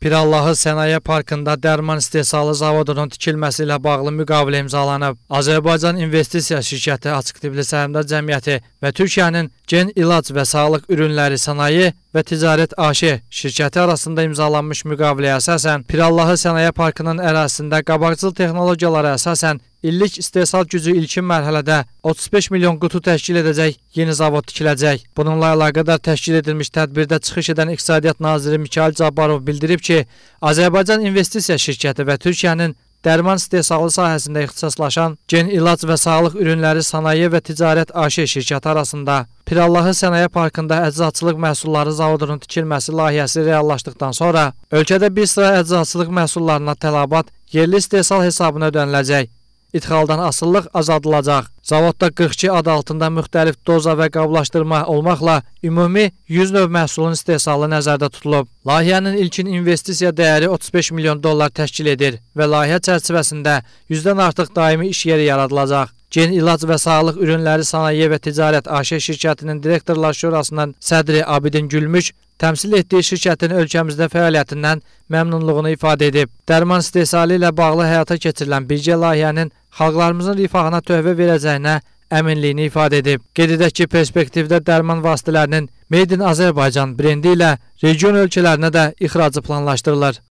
Pirallahı Sənaye Parkında dərman istehsalı zavodunun tikilməsi ilə bağlı müqavilə imzalanıb. Azərbaycan İnvestisiya Şirkəti Açıq Tiflis Əmda Cəmiyyəti və Türkiyənin Gen İlac və Sağlıq Ürünləri Sənaye və Ticarət AŞ şirkəti arasında imzalanmış müqaviləyə əsasən Pirallahı Sənaye Parkının ərazisində qabaqcıl texnologiyalara əsasən illik istehsal gücü ilkin mərhələdə 35 milyon qutu təşkil edəcək yeni zavod tikiləcək. Bununla əlaqədar təşkil edilmiş tədbirdə çıxış edən İqtisadiyyat Naziri Mikail Cabbarov bildirib ki, Azərbaycan İnvestisiya Şirkəti və Türkiyənin dərman istehsalı sahəsində ixtisaslaşan Gen İlac və Sağlıq Ürünləri Sənaye və Ticarət AŞ şirkəti arasında Pirallahı Sənaye Parkında əczaçılıq məhsulları zavodunun tikilməsi layihəsi reallaşdıqdan sonra ölkədə bir sıra əczaçılıq məhsullarına tələbat yerli istehsal hesabına ödəniləcək. İdxaldan asıllıq azadılacaq. Zavodda 42 ad altında müxtəlif doza və qablaşdırma olmaqla ümumi 100 növ məhsulun istehsalı nəzərdə tutulub. Layihənin ilkin investisiya dəyəri 35 milyon dollar təşkil edir və layihə çərçivəsində 100-dən artıq daimi iş yeri yaradılacaq. Gen İlac və Sağlıq Ürünləri Sənaye və Ticarət AŞ şirkətinin Direktorlar Şurasının sədri Abidin Gülmüş təmsil etdiyi şirkətin ölkəmizdə fəaliyyətindən məmnunluğunu ifadə edib. Dərman istehsalı ilə bağlı həyata keçirilən birgə layihənin xalqlarımızın rifahına töhvə verəcəyinə əminliyini ifadə edib. Qeyd edək ki, perspektivdə dərman vasitələrinin Made in Azərbaycan brendi ilə region ölkələrinə də ixracı planlaşdırılır.